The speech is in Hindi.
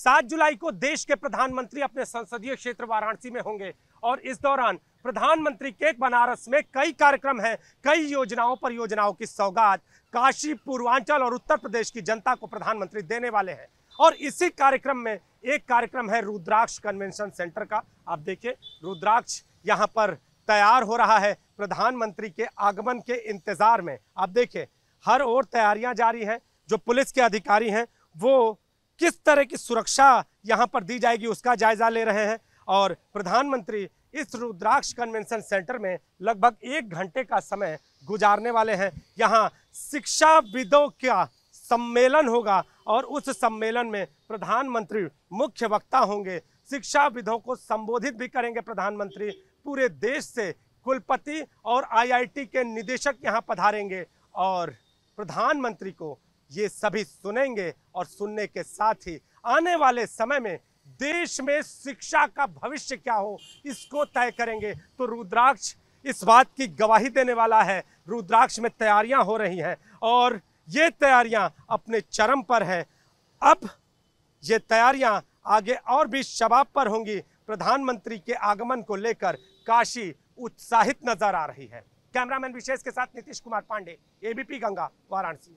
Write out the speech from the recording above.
सात जुलाई को देश के प्रधानमंत्री अपने संसदीय क्षेत्र वाराणसी में होंगे और इस दौरान प्रधानमंत्री के बनारस में कई कार्यक्रम हैं कई योजनाओं पर योजनाओं की सौगात काशी पूर्वांचल और उत्तर प्रदेश की जनता को प्रधानमंत्री देने वाले हैं और इसी कार्यक्रम में एक कार्यक्रम है रुद्राक्ष कन्वेंशन सेंटर का आप देखिए रुद्राक्ष यहाँ पर तैयार हो रहा है प्रधानमंत्री के आगमन के इंतज़ार में आप देखिए हर ओर तैयारियां जारी हैं जो पुलिस के अधिकारी हैं वो किस तरह की सुरक्षा यहाँ पर दी जाएगी उसका जायजा ले रहे हैं और प्रधानमंत्री इस रुद्राक्ष कन्वेंशन सेंटर में लगभग एक घंटे का समय गुजारने वाले हैं यहाँ शिक्षाविदों का सम्मेलन होगा और उस सम्मेलन में प्रधानमंत्री मुख्य वक्ता होंगे शिक्षाविदों को संबोधित भी करेंगे प्रधानमंत्री पूरे देश से कुलपति और आईआईटी के निदेशक यहाँ पधारेंगे और प्रधानमंत्री को ये सभी सुनेंगे और सुनने के साथ ही आने वाले समय में देश में शिक्षा का भविष्य क्या हो इसको तय करेंगे तो रुद्राक्ष इस बात की गवाही देने वाला है रुद्राक्ष में तैयारियां हो रही हैं और ये तैयारियां अपने चरम पर हैं अब ये तैयारियां आगे और भी शबाब पर होंगी प्रधानमंत्री के आगमन को लेकर काशी उत्साहित नजर आ रही है कैमरामैन विशेष के साथ नीतीश कुमार पांडे एबीपी गंगा वाराणसी